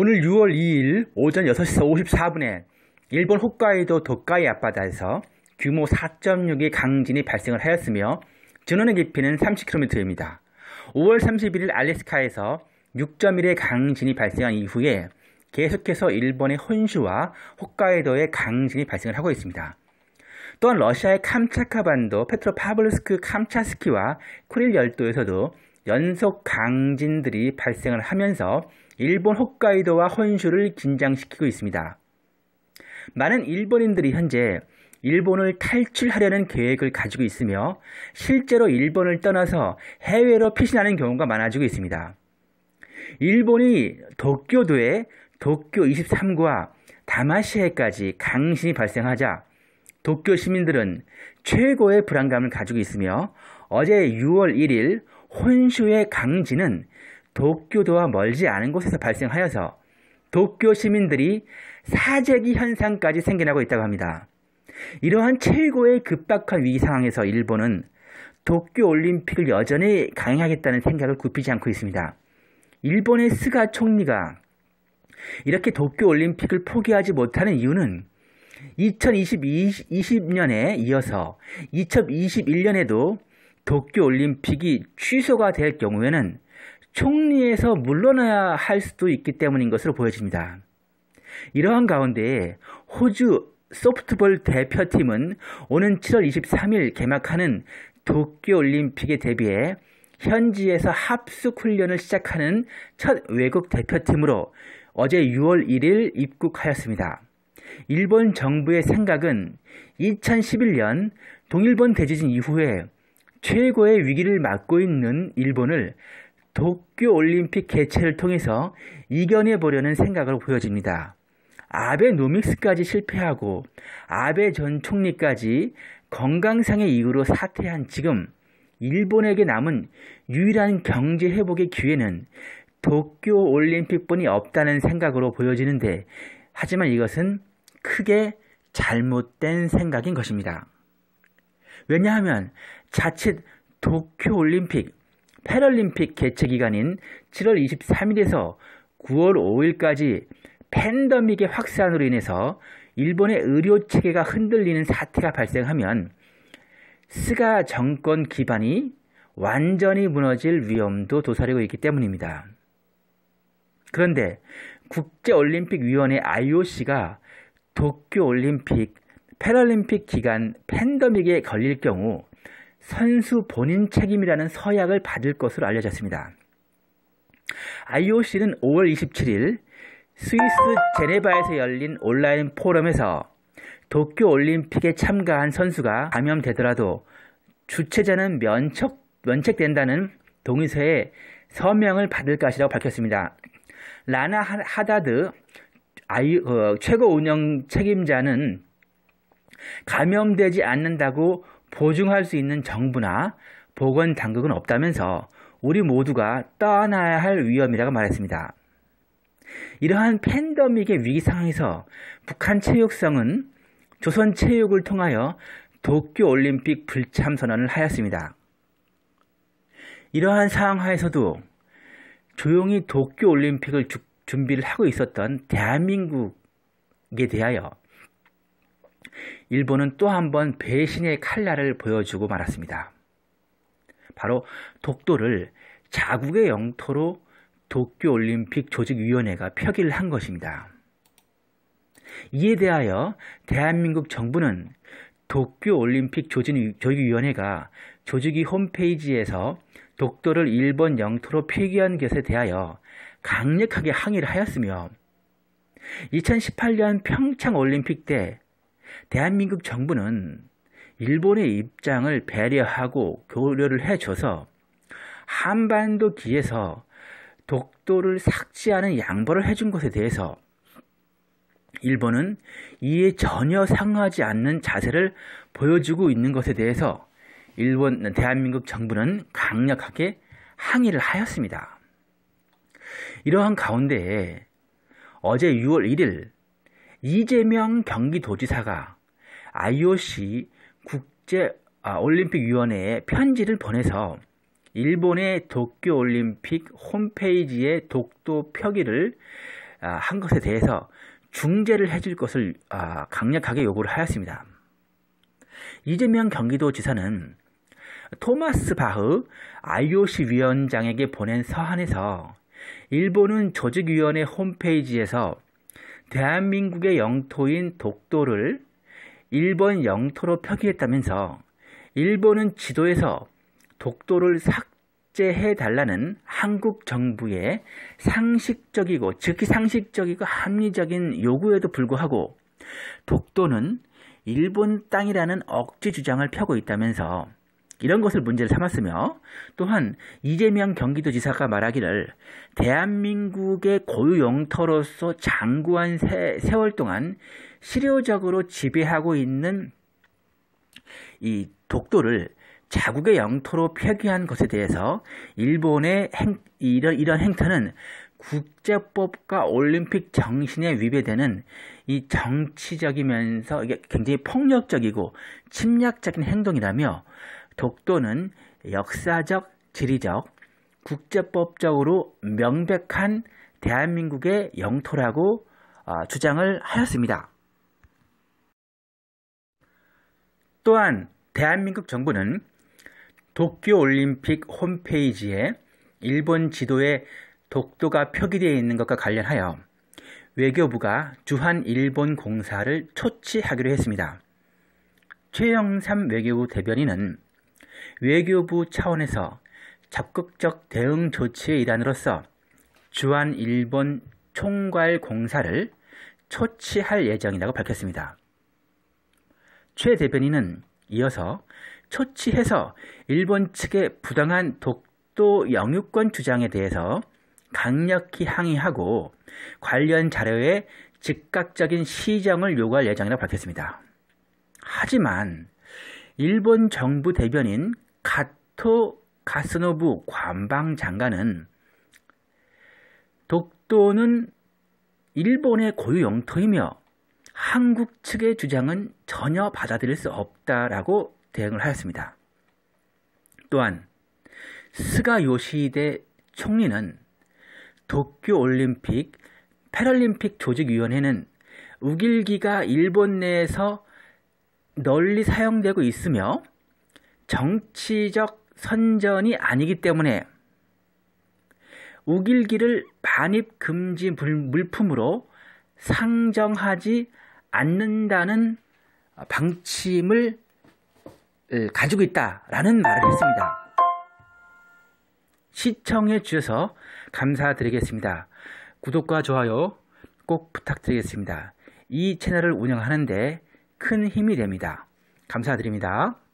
오늘 6월 2일 오전 6시 54분에 일본 홋카이도 도카이 앞바다에서 규모 4.6의 강진이 발생을 하였으며 전원의 깊이는 30km입니다. 5월 31일 알래스카에서 6.1의 강진이 발생한 이후에 계속해서 일본의 혼슈와 홋카이도의 강진이 발생을 하고 있습니다. 또한 러시아의 캄차카반도 페트로파블스크 캄차스키와 쿠릴 열도에서도 연속 강진들이 발생을 하면서 일본 홋카이도와 혼슈를 긴장시키고 있습니다. 많은 일본인들이 현재 일본을 탈출하려는 계획을 가지고 있으며 실제로 일본을 떠나서 해외로 피신하는 경우가 많아지고 있습니다. 일본이 도쿄도에 도쿄 23구와 다마시해까지 강신이 발생하자 도쿄 시민들은 최고의 불안감을 가지고 있으며 어제 6월 1일 혼슈의 강진은 도쿄도와 멀지 않은 곳에서 발생하여서 도쿄 시민들이 사재기 현상까지 생겨나고 있다고 합니다. 이러한 최고의 급박한 위기 상황에서 일본은 도쿄 올림픽을 여전히 강행하겠다는 생각을 굽히지 않고 있습니다. 일본의 스가 총리가 이렇게 도쿄 올림픽을 포기하지 못하는 이유는 2020년에 이어서 2021년에도 도쿄 올림픽이 취소가 될 경우에는 총리에서 물러나야 할 수도 있기 때문인 것으로 보여집니다. 이러한 가운데 호주 소프트볼 대표팀은 오는 7월 23일 개막하는 도쿄올림픽에 대비해 현지에서 합숙 훈련을 시작하는 첫 외국 대표팀으로 어제 6월 1일 입국하였습니다. 일본 정부의 생각은 2011년 동일본 대지진 이후에 최고의 위기를 맞고 있는 일본을 도쿄 올림픽 개최를 통해서 이겨내 보려는 생각을 보여집니다. 아베 노믹스까지 실패하고 아베 전 총리까지 건강상의 이유로 사퇴한 지금 일본에게 남은 유일한 경제 회복의 기회는 도쿄 올림픽뿐이 없다는 생각으로 보여지는데 하지만 이것은 크게 잘못된 생각인 것입니다. 왜냐하면 자칫 도쿄 올림픽 패럴림픽 개최 기간인 7월 23일에서 9월 5일까지 팬더믹의 확산으로 인해서 일본의 의료 체계가 흔들리는 사태가 발생하면 스가 정권 기반이 완전히 무너질 위험도 도사리고 있기 때문입니다. 그런데 국제올림픽위원회 IOC가 도쿄올림픽, 패럴림픽 기간 팬더믹에 걸릴 경우 선수 본인 책임이라는 서약을 받을 것으로 알려졌습니다. IOC는 5월 27일 스위스 제네바에서 열린 온라인 포럼에서 도쿄 올림픽에 참가한 선수가 감염되더라도 주최자는 면책, 면책된다는 동의서에 서명을 받을 것이라고 밝혔습니다. 라나 하다드 아이, 어, 최고 운영 책임자는 감염되지 않는다고 보증할 수 있는 정부나 보건 당국은 없다면서 우리 모두가 떠나야 할 위험이라고 말했습니다. 이러한 팬더믹의 위기 상황에서 북한 체육성은 조선 체육을 통하여 도쿄 올림픽 불참 선언을 하였습니다. 이러한 상황 하에서도 조용히 도쿄 올림픽을 준비를 하고 있었던 대한민국에 대하여 일본은 또 한 번 배신의 칼날을 보여주고 말았습니다. 바로 독도를 자국의 영토로 도쿄올림픽 조직위원회가 표기를 한 것입니다. 이에 대하여 대한민국 정부는 도쿄올림픽 조직위원회가 조직위 홈페이지에서 독도를 일본 영토로 폐기한 것에 대하여 강력하게 항의를 하였으며 2018년 평창올림픽 때 대한민국 정부는 일본의 입장을 배려하고 교류를 해줘서 한반도 기에서 독도를 삭제하는 양보를 해준 것에 대해서 일본은 이에 전혀 상하지 않는 자세를 보여주고 있는 것에 대해서 일본 대한민국 정부는 강력하게 항의를 하였습니다. 이러한 가운데 어제 6월 1일 이재명 경기도지사가 IOC 국제 아, 올림픽위원회에 편지를 보내서 일본의 도쿄올림픽 홈페이지에 독도 표기를 아, 한 것에 대해서 중재를 해줄 것을 아, 강력하게 요구를 하였습니다. 이재명 경기도지사는 토마스 바흐 IOC 위원장에게 보낸 서한에서 일본은 조직위원회 홈페이지에서 대한민국의 영토인 독도를 일본 영토로 표기했다면서 일본은 지도에서 독도를 삭제해 달라는 한국 정부의 상식적이고 즉히 상식적이고 합리적인 요구에도 불구하고 독도는 일본 땅이라는 억지 주장을 펴고 있다면서 이런 것을 문제를 삼았으며 또한 이재명 경기도지사가 말하기를 대한민국의 고유 영토로서 장구한 세, 세월 동안 실효적으로 지배하고 있는 이 독도를 자국의 영토로 폐기한 것에 대해서 일본의 행, 이런, 이런 행태는 국제법과 올림픽 정신에 위배되는 이 정치적이면서 이게 굉장히 폭력적이고 침략적인 행동이라며 독도는 역사적, 지리적, 국제법적으로 명백한 대한민국의 영토라고 어, 주장을 하였습니다. 또한 대한민국 정부는 도쿄올림픽 홈페이지에 일본 지도에 독도가 표기되어 있는 것과 관련하여 외교부가 주한 일본 공사를 초치하기로 했습니다. 최영삼 외교부 대변인은 외교부 차원에서 적극적 대응 조치의 일환으로서 주한 일본 총괄 공사를 초치할 예정이라고 밝혔습니다. 최 대변인은 이어서 초치해서 일본 측의 부당한 독도 영유권 주장에 대해서 강력히 항의하고 관련 자료에 즉각적인 시정을 요구할 예정이라고 밝혔습니다. 하지만 일본 정부 대변인 카토 가스노부 관방장관은 독도는 일본의 고유 영토이며 한국 측의 주장은 전혀 받아들일 수 없다라고 대응을 하였습니다. 또한 스가 요시히데 총리는 도쿄올림픽 패럴림픽 조직위원회는 우길기가 일본 내에서 널리 사용되고 있으며 정치적 선전이 아니기 때문에 우길기를 반입 금지 물품으로 상정하지 않는다는 방침을 가지고 있다라는 말을 했습니다. 시청해 주셔서 감사드리겠습니다. 구독과 좋아요 꼭 부탁드리겠습니다. 이 채널을 운영하는데 큰 힘이 됩니다. 감사드립니다.